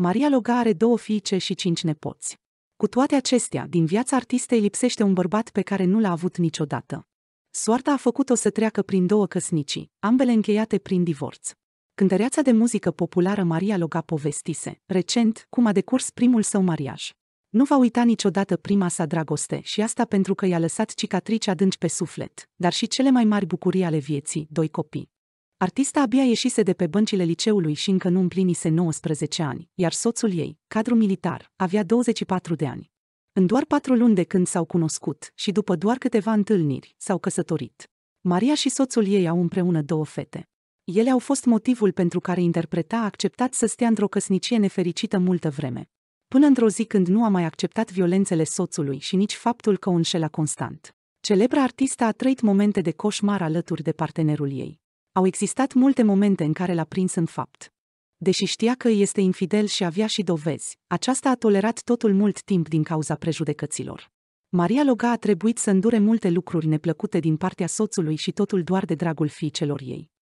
Maria Loga are două fiice și cinci nepoți. Cu toate acestea, din viața artistei lipsește un bărbat pe care nu l-a avut niciodată. Soarta a făcut-o să treacă prin două căsnicii, ambele încheiate prin divorț. Cântăreața de muzică populară Maria Loga povestise, recent, cum a decurs primul său mariaj. Nu va uita niciodată prima sa dragoste și asta pentru că i-a lăsat cicatrici adânci pe suflet, dar și cele mai mari bucurii ale vieții, doi copii. Artista abia ieșise de pe băncile liceului și încă nu împlinise 19 ani, iar soțul ei, cadru militar, avea 24 de ani. În doar patru luni de când s-au cunoscut și după doar câteva întâlniri, s-au căsătorit. Maria și soțul ei au împreună două fete. Ele au fost motivul pentru care interpreta a acceptat să stea într-o căsnicie nefericită multă vreme. Până într-o zi când nu a mai acceptat violențele soțului și nici faptul că o înșela constant. Celebra artista a trăit momente de coșmar alături de partenerul ei. Au existat multe momente în care l-a prins în fapt. Deși știa că este infidel și avea și dovezi, aceasta a tolerat totul mult timp din cauza prejudecăților. Maria Loga a trebuit să îndure multe lucruri neplăcute din partea soțului și totul doar de dragul fiicelor ei.